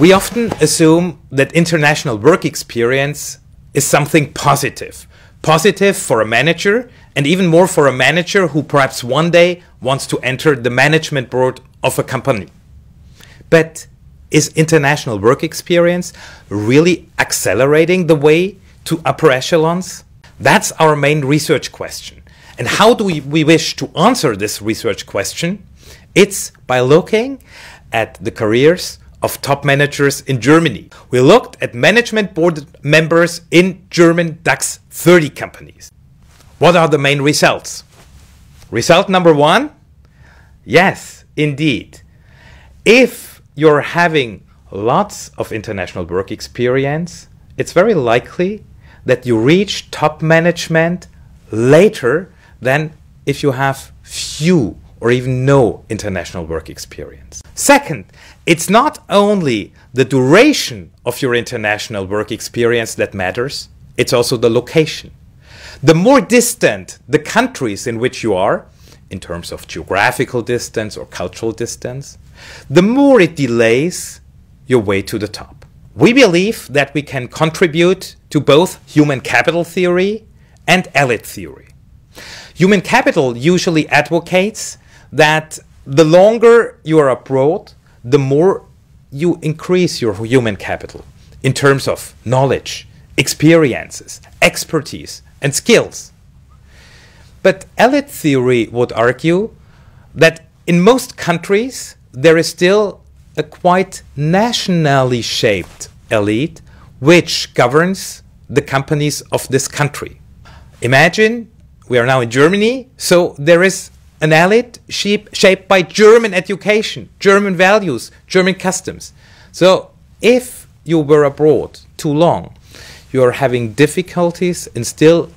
We often assume that international work experience is something positive. Positive for a manager, and even more for a manager who perhaps one day wants to enter the management board of a company. But is international work experience really accelerating the way to upper echelons? That's our main research question. And how do we, we wish to answer this research question? It's by looking at the careers of top managers in Germany. We looked at management board members in German DAX 30 companies. What are the main results? Result number one yes, indeed. If you're having lots of international work experience, it's very likely that you reach top management later than if you have few or even no international work experience. Second, it's not only the duration of your international work experience that matters, it's also the location. The more distant the countries in which you are, in terms of geographical distance or cultural distance, the more it delays your way to the top. We believe that we can contribute to both human capital theory and elite theory. Human capital usually advocates that the longer you are abroad, the more you increase your human capital in terms of knowledge, experiences, expertise, and skills. But elite theory would argue that in most countries there is still a quite nationally shaped elite which governs the companies of this country. Imagine we are now in Germany, so there is an elite shaped by German education, German values, German customs. So if you were abroad too long, you are having difficulties in still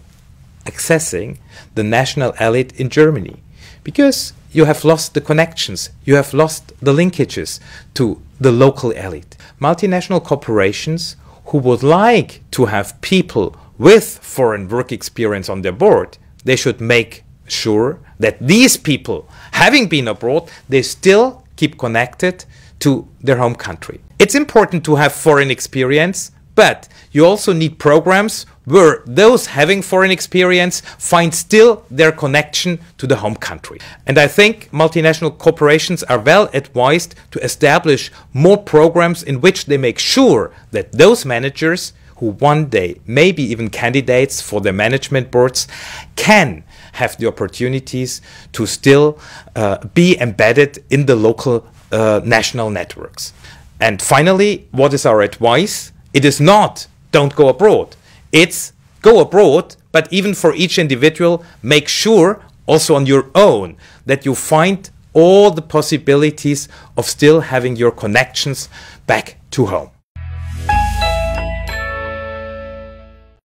accessing the national elite in Germany because you have lost the connections, you have lost the linkages to the local elite. Multinational corporations who would like to have people with foreign work experience on their board, they should make sure that these people, having been abroad, they still keep connected to their home country. It's important to have foreign experience, but you also need programs where those having foreign experience find still their connection to the home country. And I think multinational corporations are well advised to establish more programs in which they make sure that those managers who one day may be even candidates for their management boards can have the opportunities to still uh, be embedded in the local uh, national networks. And finally, what is our advice? It is not don't go abroad. It's go abroad, but even for each individual, make sure also on your own that you find all the possibilities of still having your connections back to home.